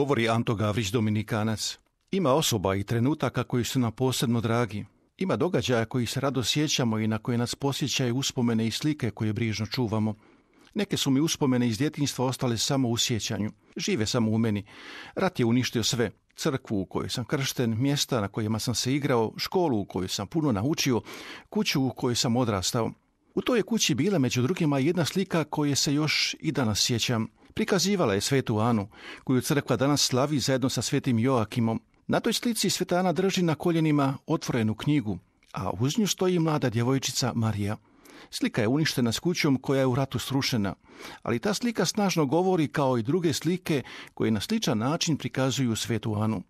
govori Anto Gavrić Dominikanac. Ima osoba i trenutaka koji su nam posebno dragi. Ima događaja koji se rado sjećamo i na koje nas posjećaju uspomene i slike koje brižno čuvamo. Neke su mi uspomene iz djetinjstva ostale samo u sjećanju. Žive samo u meni. Rat je uništio sve. Crkvu u kojoj sam kršten, mjesta na kojima sam se igrao, školu u kojoj sam puno naučio, kuću u kojoj sam odrastao. U toj je kući bila među drugima jedna slika koje se još i danas sjećam. Prikazivala je svetu Anu, koju crkva danas slavi zajedno sa svetim Joakimom. Na toj slici sveta Ana drži na koljenima otvorenu knjigu, a uz nju stoji mlada djevojčica Marija. Slika je uništena s kućom koja je u ratu srušena, ali ta slika snažno govori kao i druge slike koje na sličan način prikazuju svetu Anu.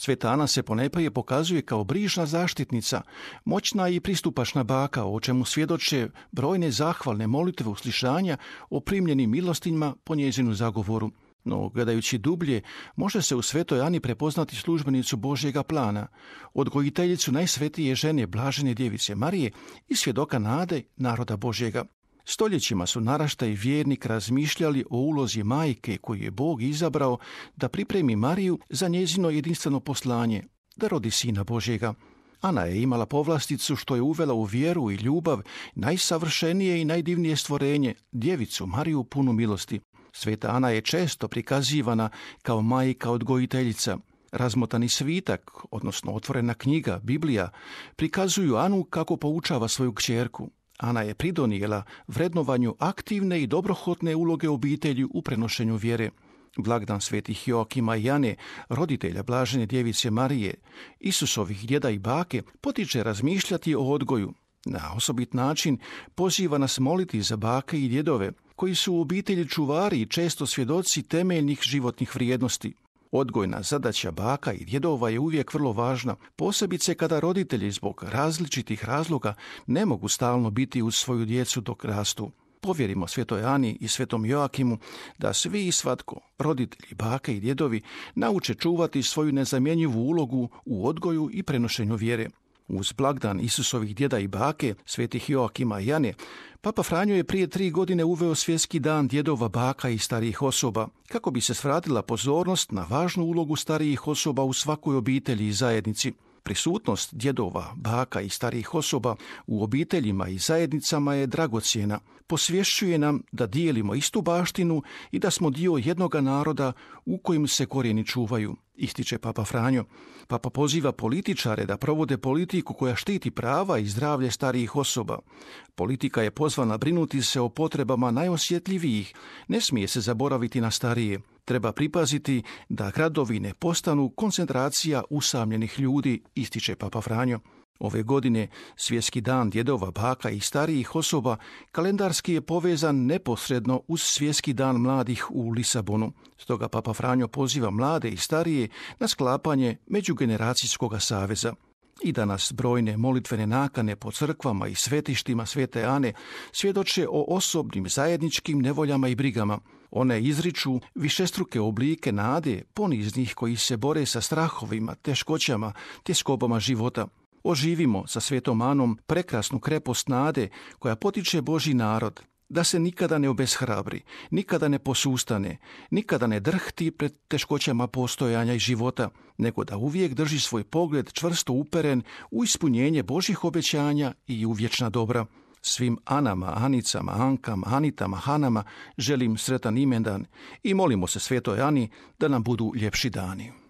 Sveta Ana se ponajprije pokazuje kao brižna zaštitnica, moćna i pristupačna baka, o čemu svjedoče brojne zahvalne molitve uslišanja o primljenim milostinjima po njezinu zagovoru. No, gledajući dublje, može se u Svetoj Ani prepoznati službenicu Božjega plana, odgojiteljicu najsvetije žene Blažene Djevice Marije i svjedoka nade naroda Božjega. Stoljećima su naraštaj vjernik razmišljali o ulozi majke koju je Bog izabrao da pripremi Mariju za njezino jedinstveno poslanje, da rodi sina Božjega. Ana je imala povlasticu što je uvela u vjeru i ljubav najsavršenije i najdivnije stvorenje, djevicu Mariju punu milosti. Sveta Ana je često prikazivana kao majka odgojiteljica. Razmotani svitak, odnosno otvorena knjiga, Biblija, prikazuju Anu kako poučava svoju kćerku. Ana je pridonijela vrednovanju aktivne i dobrohotne uloge obitelji u prenošenju vjere. Blagdan svetih Joakima i Jane, roditelja blažene djevice Marije, Isusovih djeda i bake, potiče razmišljati o odgoju. Na osobit način poziva nas moliti za bake i djedove, koji su u obitelji čuvari i često svjedoci temeljnih životnih vrijednosti. Odgojna zadaća baka i djedova je uvijek vrlo važna, posebice kada roditelji zbog različitih razloga ne mogu stalno biti uz svoju djecu dok rastu. Povjerimo svetoj Ani i svetom Joakimu da svi i svatko, roditelji, bake i djedovi, nauče čuvati svoju nezamjenjivu ulogu u odgoju i prenošenju vjere. Uz blagdan Isusovih djeda i bake, svetih Joakima i Jane, Papa Franjo je prije tri godine uveo svjetski dan djedova baka i starijih osoba, kako bi se svratila pozornost na važnu ulogu starijih osoba u svakoj obitelji i zajednici – Prisutnost djedova, baka i starijih osoba u obiteljima i zajednicama je dragocjena. Posvješćuje nam da dijelimo istu baštinu i da smo dio jednoga naroda u kojem se korijeni čuvaju, ističe Papa Franjo. Papa poziva političare da provode politiku koja štiti prava i zdravlje starijih osoba. Politika je pozvana brinuti se o potrebama najosjetljivijih, ne smije se zaboraviti na starije. Treba pripaziti da gradovi ne postanu koncentracija usamljenih ljudi, ističe Papa Franjo. Ove godine svjetski dan djedova, baka i starijih osoba kalendarski je povezan neposredno uz svjetski dan mladih u Lisabonu. Stoga Papa Franjo poziva mlade i starije na sklapanje međugeneracijskog saveza. I danas brojne molitvene nakane po crkvama i svetištima Svete Ane svjedoče o osobnim zajedničkim nevoljama i brigama – one izriču višestruke oblike nade poniznih koji se bore sa strahovima, teškoćama, tjeskobama života. Oživimo sa svetom Anom prekrasnu krepost nade koja potiče Boži narod, da se nikada ne obeshrabri, nikada ne posustane, nikada ne drhti pred teškoćama postojanja i života, nego da uvijek drži svoj pogled čvrsto uperen u ispunjenje Božih obećanja i u vječna dobra. Svim Anama, Anicama, Ankama, Anitama, Hanama želim sretan imendan i molimo se svetoj Ani da nam budu ljepši dani.